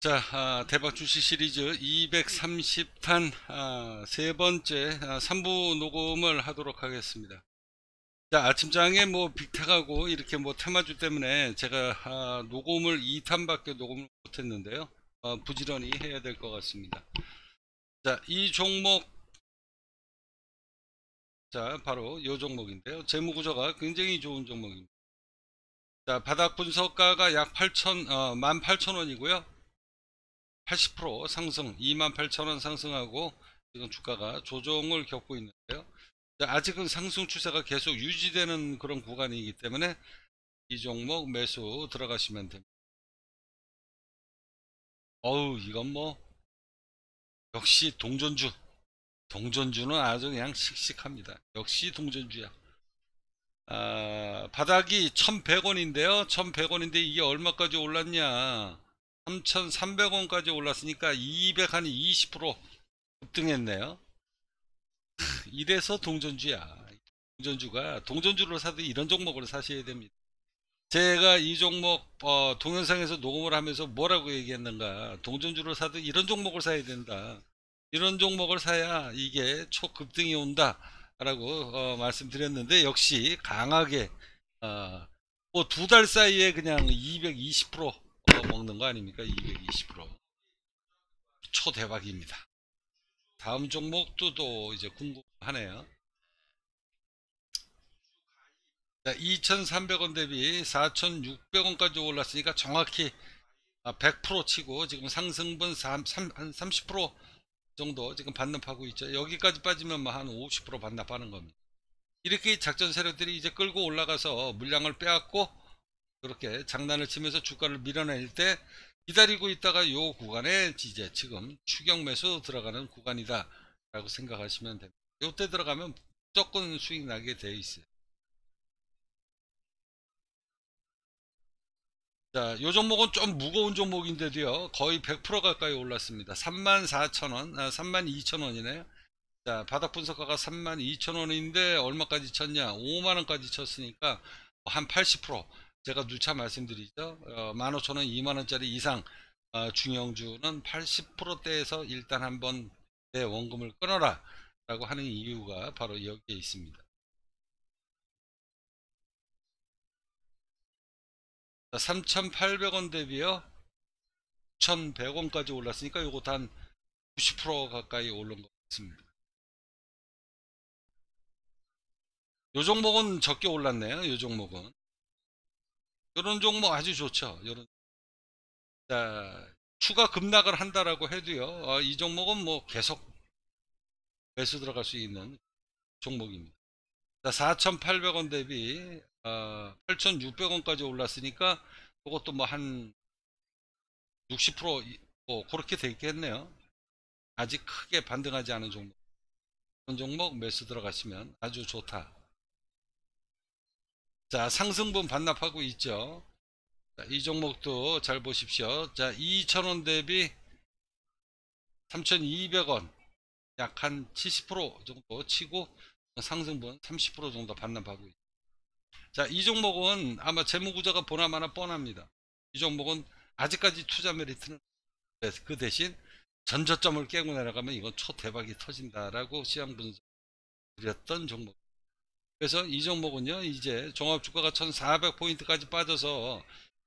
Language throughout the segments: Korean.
자 아, 대박 주식 시리즈 230탄 아, 세 번째 아, 3부 녹음을 하도록 하겠습니다 자 아침장에 뭐 빅탁하고 이렇게 뭐 테마주 때문에 제가 아, 녹음을 2탄밖에 녹음을 못했는데요 아, 부지런히 해야 될 것 같습니다 자이 종목 자 바로 이 종목인데요 재무구조가 굉장히 좋은 종목입니다 자 바닥 분석가가 약 8천 어, 18,000원이고요 80% 상승 28,000원 상승하고 지금 주가가 조정을 겪고 있는데요 아직은 상승 추세가 계속 유지되는 그런 구간이기 때문에 이 종목 매수 들어가시면 됩니다 어우 이건 뭐 역시 동전주 동전주는 아주 그냥 씩씩합니다 역시 동전주야 아, 바닥이 1100원인데요 1100원인데 이게 얼마까지 올랐냐 3,300원까지 올랐으니까 200 한 20% 급등했네요. 이래서 동전주야. 동전주가 동전주를 사도 이런 종목을 사셔야 됩니다. 제가 이 종목 어, 동영상에서 녹음을 하면서 뭐라고 얘기했는가 동전주를 사도 이런 종목을 사야 된다 이런 종목을 사야 이게 초급등이 온다 라고 어, 말씀드렸는데 역시 강하게 어, 뭐두 달 사이에 그냥 220% 먹는 거 아닙니까? 220% 초대박입니다. 다음 종목도 또 이제 궁금하네요. 자, 2,300원 대비 4,600원까지 올랐으니까 정확히 100% 아, 치고 지금 상승분 3, 3, 0 정도 지금 반납하고 있죠. 여기까지 빠지면 뭐한50% 반납하는 겁니다. 이렇게 작전 세력들이 이제 끌고 올라가서 물량을 빼앗고 그렇게 장난을 치면서 주가를 밀어낼 때 기다리고 있다가 요 구간에 이제 지금 추격 매수 들어가는 구간이다 라고 생각하시면 됩니다 요때 들어가면 무조건 수익 나게 돼 있어요 자, 요 종목은 좀 무거운 종목인데도요 거의 100% 가까이 올랐습니다 34,000원 아, 32,000원이네요 자 바닥 분석가가 32,000원인데 얼마까지 쳤냐 5만원까지 쳤으니까 한80% 제가 누차 말씀드리죠. 어, 15,000원, 2만원짜리 이상 어, 중형주는 80%대에서 일단 한번 내 원금을 끊어라 라고 하는 이유가 바로 여기에 있습니다. 3,800원 대비요. 1,100원까지 올랐으니까 요도한 90% 가까이 오른 것 같습니다. 요 종목은 적게 올랐네요. 요 종목은. 이런 종목 아주 좋죠. 이런 자, 추가 급락을 한다라고 해도요. 어, 이 종목은 뭐 계속 매수 들어갈 수 있는 종목입니다. 자, 4,800원 대비 어, 8,600원까지 올랐으니까 그것도 뭐 한 60%뭐 뭐 그렇게 돼 있겠네요. 아직 크게 반등하지 않은 종목. 그런 종목 매수 들어가시면 아주 좋다. 자, 상승분 반납하고 있죠. 자, 이 종목도 잘 보십시오. 자, 2천원 대비 3,200원 약 한 70% 정도 치고 상승분 30% 정도 반납하고 있죠. 자, 이 종목은 아마 재무구조가 보나마나 뻔합니다. 이 종목은 아직까지 투자 메리트는 그 대신 전저점을 깨고 내려가면 이건 초대박이 터진다라고 시장 분석 드렸던 종목. 그래서 이 종목은요 이제 종합주가가 1400포인트까지 빠져서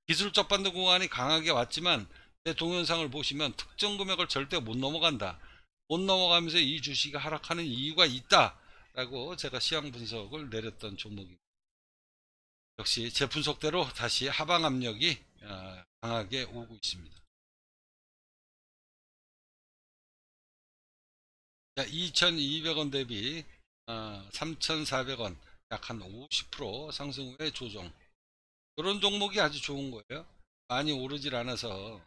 기술 적반등 공간이 강하게 왔지만 내 동영상을 보시면 특정 금액을 절대 못 넘어간다 못 넘어가면서 이 주식이 하락하는 이유가 있다 라고 제가 시황 분석을 내렸던 종목입니다 역시 제 분석대로 다시 하방 압력이 어, 강하게 오고 있습니다 2200원 대비 3,400원 어, 약한50% 상승 후에 조정 이런 종목이 아주 좋은 거예요 많이 오르질 않아서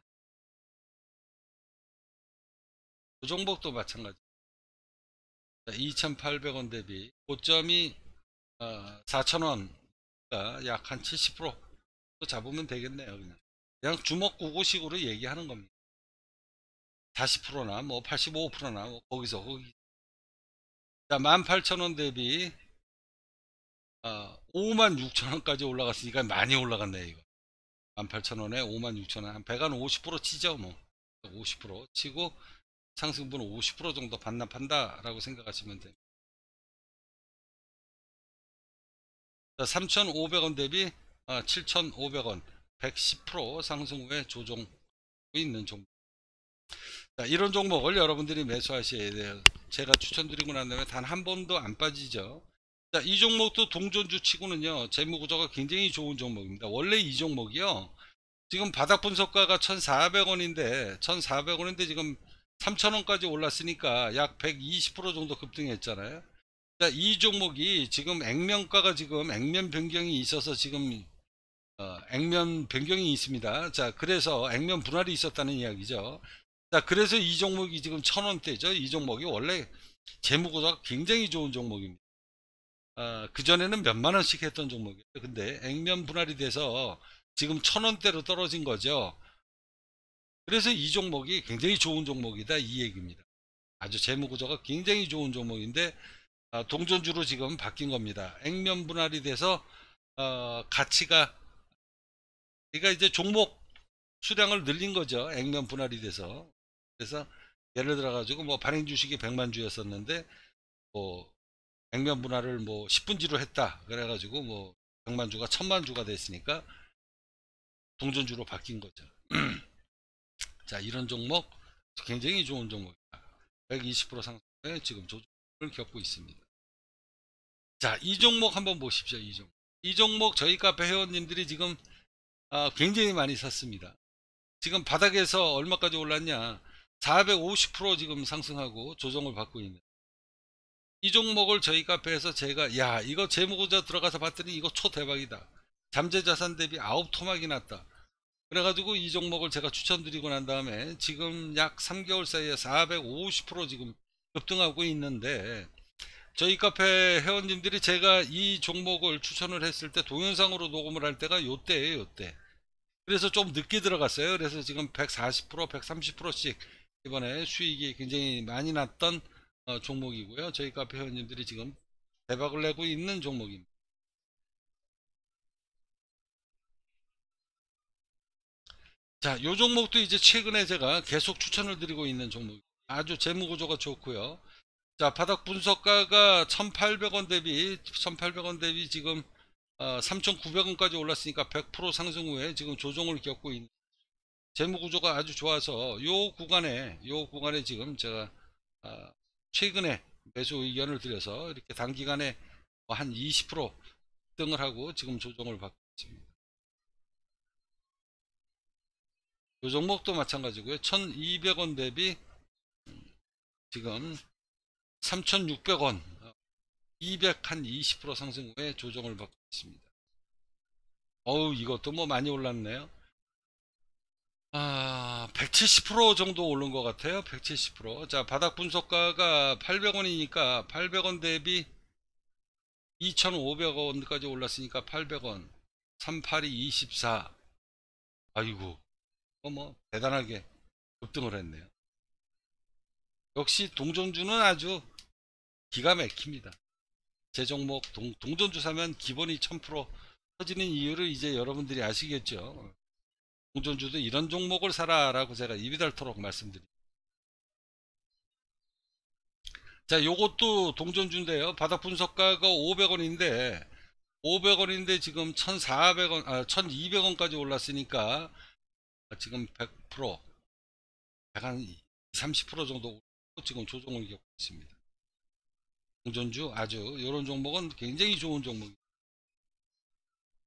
조정복도 마찬가지 2,800원 대비 고점이 4,000원 어, 약한 70% 잡으면 되겠네요 그냥, 그냥 주먹구구식으로 얘기하는 겁니다 40%나 뭐 85%나 뭐 거기서 거기 자, 18,000원 대비 어, 아, 56,000원까지 올라갔으니까 많이 올라갔네 이거 18,000원에 56,000원 한 100원 50% 치죠 뭐50% 치고 상승분 50% 정도 반납한다 라고 생각하시면 됩니다 자, 3,500원 대비 어, 7,500원 110% 상승 후에 조정 있는 종목 자, 이런 종목을 여러분들이 매수하셔야 돼요. 제가 추천드리고 난 다음에 단 한 번도 안 빠지죠. 자, 이 종목도 동전주 치고는요. 재무구조가 굉장히 좋은 종목입니다. 원래 이 종목이요. 지금 바닥 분석가가 1,400원인데 1,400원인데 지금 3,000원까지 올랐으니까 약 120% 정도 급등했잖아요. 자, 이 종목이 지금 액면가가 지금 액면 변경이 있어서 지금 어, 액면 변경이 있습니다. 자, 그래서 액면 분할이 있었다는 이야기죠. 자, 그래서 이 종목이 지금 천 원대죠. 이 종목이 원래 재무구조가 굉장히 좋은 종목입니다. 아, 그전에는 몇만 원씩 했던 종목이에요. 근데 액면 분할이 돼서 지금 천 원대로 떨어진 거죠. 그래서 이 종목이 굉장히 좋은 종목이다 이 얘기입니다. 아주 재무구조가 굉장히 좋은 종목인데 아, 동전주로 지금 바뀐 겁니다. 액면 분할이 돼서 어, 가치가 그러니까 이제 종목 수량을 늘린 거죠. 액면 분할이 돼서 그래서 예를 들어 가지고 뭐 발행 주식이 100만 주였었는데 뭐 액면 분할을 뭐 10분지로 했다 그래 가지고 뭐 100만 주가 1000만 주가 됐으니까 동전주로 바뀐 거죠 자 이런 종목 굉장히 좋은 종목이다 120% 상승에 지금 조정을 겪고 있습니다 자 이 종목 한번 보십시오 이 종목 이 종목 저희 카페 회원님들이 지금 아, 굉장히 많이 샀습니다 지금 바닥에서 얼마까지 올랐냐 450% 지금 상승하고 조정을 받고 있는 이 종목을 저희 카페에서 제가 야 이거 재무구조 들어가서 봤더니 이거 초대박이다 잠재자산 대비 9토막이 났다 그래가지고 이 종목을 제가 추천드리고 난 다음에 지금 약 3개월 사이에 450% 지금 급등하고 있는데 저희 카페 회원님들이 제가 이 종목을 추천을 했을 때 동영상으로 녹음을 할 때가 요때예요 요때 그래서 좀 늦게 들어갔어요 그래서 지금 140% 130%씩 이번에 수익이 굉장히 많이 났던 어, 종목이고요. 저희 카페 회원님들이 지금 대박을 내고 있는 종목입니다. 자, 이 종목도 이제 최근에 제가 계속 추천을 드리고 있는 종목. 아주 재무 구조가 좋고요. 자, 바닥 분석가가 1,800원 대비 1,800원 대비 지금 어, 3,900원까지 올랐으니까 100% 상승 후에 지금 조정을 겪고 있는 재무 구조가 아주 좋아서 요 구간에 요 구간에 지금 제가 아, 최근에 매수 의견을 드려서 이렇게 단기간에 뭐 한20% 등을 하고 지금 조정을 받고 있습니다. 요 종목도 마찬가지고요. 1200원 대비 음, 지금 3600원 200 한 20% 상승 후에 조정을 받고 있습니다. 어우 이것도 뭐 많이 올랐네요. 아, 170% 정도 오른 것 같아요. 170%. 자, 바닥 분석가가 800원이니까 800원 대비 2,500원까지 올랐으니까 800원. 38이 24. 아이고. 뭐, 뭐 대단하게 급등을 했네요. 역시 동전주는 아주 기가 막힙니다. 제 종목 동, 동전주 사면 기본이 1000% 터지는 이유를 이제 여러분들이 아시겠죠. 공존주도 이런 종목을 사라라고 제가 입이 닳도록 말씀드립니다. 자, 요것도 동전주인데요. 바닥 분석가가 500원인데 500원인데 지금 1,400원, 아, 1,200원까지 올랐으니까 지금 100%, 130% 정도 지금 조정을 겪고 있습니다. 동전주 아주 이런 종목은 굉장히 좋은 종목입니다.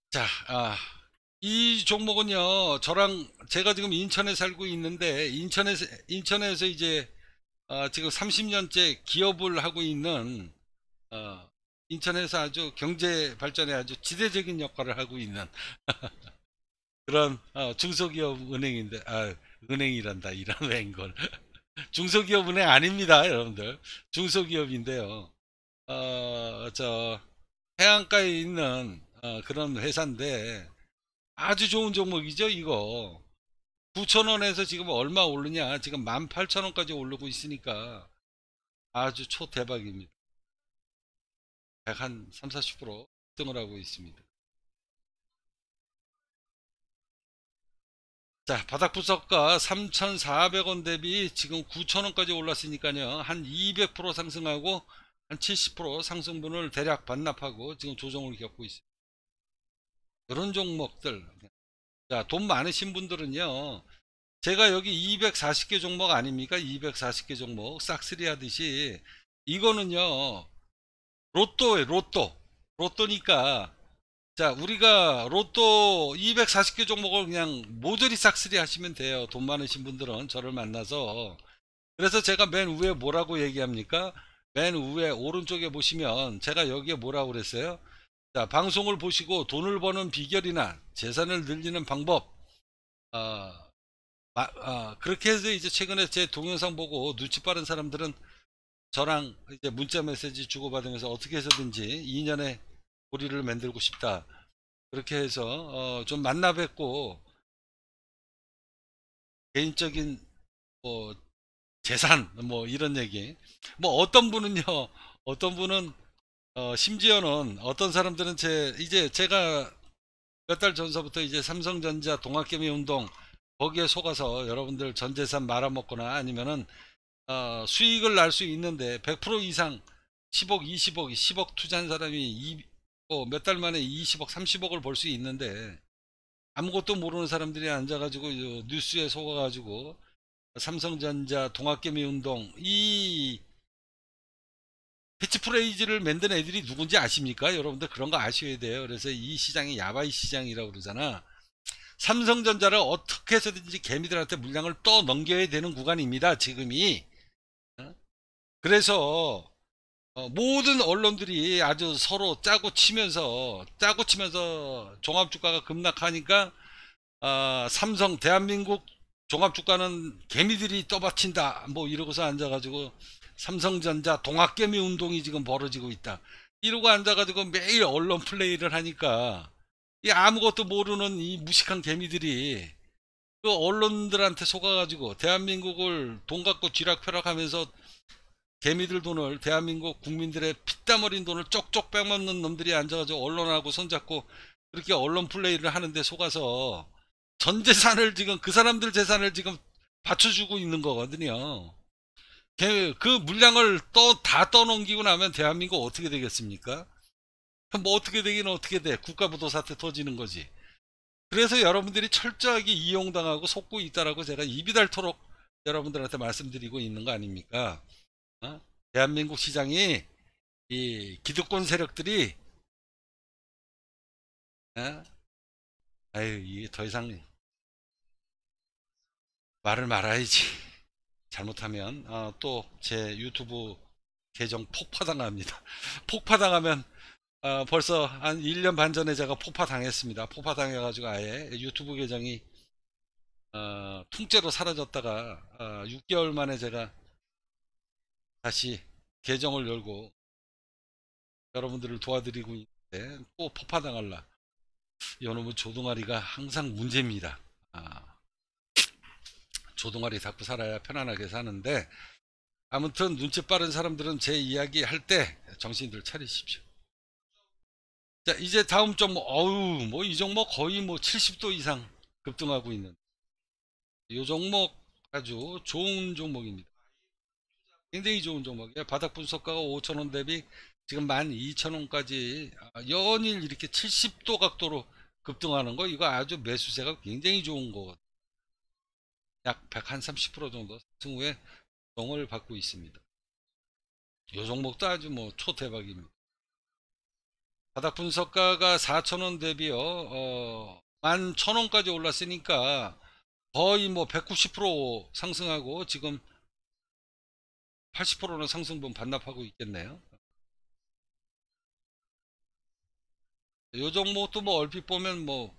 자, 아, 이 종목은요, 저랑 제가 지금 인천에 살고 있는데 인천에서 인천에서 이제 어, 지금 30년째 기업을 하고 있는 어, 인천에서 아주 경제 발전에 아주 지대적인 역할을 하고 있는 그런 어, 중소기업 은행인데 아, 은행이란다 이런 웬걸 중소기업 은행 아닙니다 여러분들 중소기업인데요 어, 저 해안가에 있는 어, 그런 회사인데 아주 좋은 종목이죠 이거 9천원에서 지금 얼마 오르냐 지금 18,000원까지 오르고 있으니까 아주 초대박입니다 한 3, 40% 등을 하고 있습니다 자 바닥 분석가 3,400원 대비 지금 9,000원까지 올랐으니까요 한 200% 상승하고 한 70% 상승분을 대략 반납하고 지금 조정을 겪고 있습니다 이런 종목들 자 돈 많으신 분들은요 제가 여기 240개 종목 아닙니까 240개 종목 싹쓸이 하듯이 이거는요 로또에 로또 로또니까 자 우리가 로또 240개 종목을 그냥 모조리 싹쓸이 하시면 돼요 돈 많으신 분들은 저를 만나서 그래서 제가 맨 위에 뭐라고 얘기합니까 맨 위에 오른쪽에 보시면 제가 여기에 뭐라고 그랬어요 자, 방송을 보시고 돈을 버는 비결이나 재산을 늘리는 방법 어, 아, 그렇게 해서 이제 최근에 제 동영상 보고 눈치 빠른 사람들은 저랑 이제 문자 메시지 주고받으면서 어떻게 해서든지 2년에 고리를 만들고 싶다 그렇게 해서 어, 좀 만나 뵙고 개인적인 뭐 재산 뭐 이런 얘기 뭐 어떤 분은요 어떤 분은 어, 심지어는 어떤 사람들은 제 이제 제가 몇 달 전서부터 이제 삼성전자 동학개미 운동 거기에 속아서 여러분들 전재산 말아먹거나 아니면은 어, 수익을 날 수 있는데 100% 이상 10억 20억 10억 투자한 사람이 어, 몇달 만에 20억 30억을 벌 수 있는데 아무것도 모르는 사람들이 앉아가지고 뉴스에 속아가지고 삼성전자 동학개미 운동 이 패치프레이즈를 만든 애들이 누군지 아십니까? 여러분들 그런 거 아셔야 돼요. 그래서 이 시장이 야바이 시장이라고 그러잖아. 삼성전자를 어떻게 해서든지 개미들한테 물량을 또 넘겨야 되는 구간입니다. 지금이. 어? 그래서 어, 모든 언론들이 아주 서로 짜고 치면서 짜고 치면서 종합주가가 급락하니까 어, 삼성 대한민국 종합주가는 개미들이 떠받친다 뭐 이러고서 앉아가지고 삼성전자 동학개미 운동이 지금 벌어지고 있다. 이러고 앉아가지고 매일 언론 플레이를 하니까 이 아무것도 모르는 이 무식한 개미들이 그 언론들한테 속아가지고 대한민국을 돈 갖고 쥐락펴락하면서 개미들 돈을 대한민국 국민들의 피땀 어린 돈을 쪽쪽 빼먹는 놈들이 앉아가지고 언론하고 손잡고 그렇게 언론 플레이를 하는데 속아서 전 재산을 지금 그 사람들 재산을 지금 받쳐주고 있는 거거든요. 그, 물량을 또 다 떠넘기고 나면 대한민국 어떻게 되겠습니까? 뭐 어떻게 되긴 어떻게 돼. 국가부도 사태 터지는 거지. 그래서 여러분들이 철저하게 이용당하고 속고 있다라고 제가 입이 닳도록 여러분들한테 말씀드리고 있는 거 아닙니까? 어? 대한민국 시장이 이 기득권 세력들이 어? 아유 이게 더 이상 말을 말아야지. 잘못하면 어, 또제 유튜브 계정 폭파당합니다. 폭파당하면 어, 벌써 한 1년 반 전에 제가 폭파당했습니다. 폭파당해가지고 아예 유튜브 계정이 어, 통째로 사라졌다가 어, 6개월 만에 제가 다시 계정을 열고 여러분들을 도와드리고 있는데 또 폭파당할라. 이놈의 조동아리가 항상 문제입니다. 아. 조동아리 잡고 살아야 편안하게 사는데 아무튼 눈치 빠른 사람들은 제 이야기 할 때 정신들 차리십시오. 자 이제 다음 뭐, 뭐, 종 어우 뭐 이 종목 거의 뭐 70도 이상 급등하고 있는 이 종목 뭐 아주 좋은 종목입니다. 굉장히 좋은 종목이에요. 바닥 분석가가 5천원 대비 지금 12,000원까지 아, 연일 이렇게 70도 각도로 급등하는 거 이거 아주 매수세가 굉장히 좋은 거거든요. 약130% 정도 상승 후에 조정을 받고 있습니다. 요 종목도 아주 뭐 초대박입니다. 바닥 분석가가 4천원 대비요 어, 11,000원까지 올랐으니까 거의 뭐 190% 상승하고 지금 80%는 상승분 반납하고 있겠네요. 요 종목도 뭐 얼핏 보면 뭐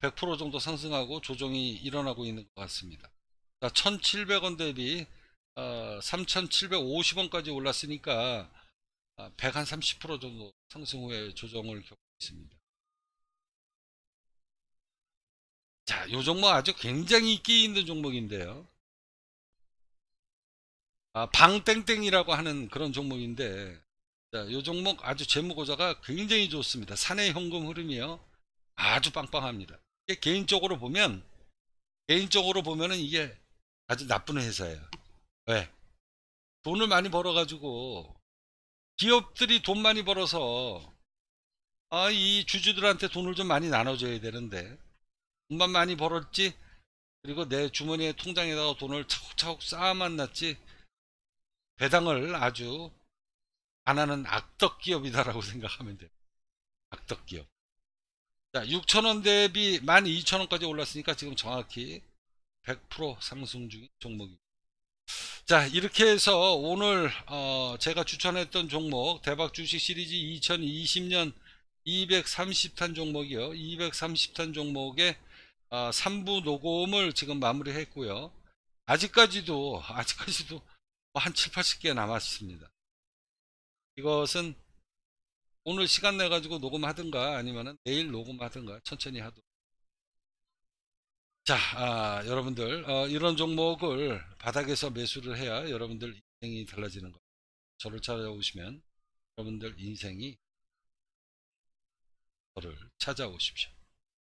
100% 정도 상승하고 조정이 일어나고 있는 것 같습니다. 그 1700원 대비 어, 3750원까지 올랐으니까 130% 아, 정도 상승 후에 조정을 겪고 있습니다. 자, 이 종목 아주 굉장히 끼 있는 종목인데요. 아, 방땡땡이라고 하는 그런 종목인데 자, 이 종목 아주 재무고자가 굉장히 좋습니다. 사내 현금 흐름이요. 아주 빵빵합니다. 개인적으로 보면 개인적으로 보면은 이게 아주 나쁜 회사예요. 왜? 예. 돈을 많이 벌어가지고 기업들이 돈 많이 벌어서 아, 이 주주들한테 돈을 좀 많이 나눠줘야 되는데 돈만 많이 벌었지 그리고 내 주머니에 통장에다가 돈을 차곡차곡 쌓아만 났지 배당을 아주 안 하는 악덕 기업이다라고 생각하면 돼요. 악덕 기업. 자, 6천원 대비 12,000원까지 올랐으니까 지금 정확히 100% 상승 중인 종목입니다. 자 이렇게 해서 오늘 어 제가 추천했던 종목 대박 주식 시리즈 2020년 230탄 종목이요 230탄 종목의 어 3부 녹음을 지금 마무리 했고요 아직까지도 아직까지도 뭐 한 7, 80개 남았습니다 이것은 오늘 시간 내 가지고 녹음하든가 아니면 내일 녹음하든가 천천히 하도록 자, 아, 여러분들 어, 이런 종목을 바닥에서 매수를 해야 여러분들 인생이 달라지는 거. 저를 찾아오시면 여러분들 인생이 저를 찾아오십시오.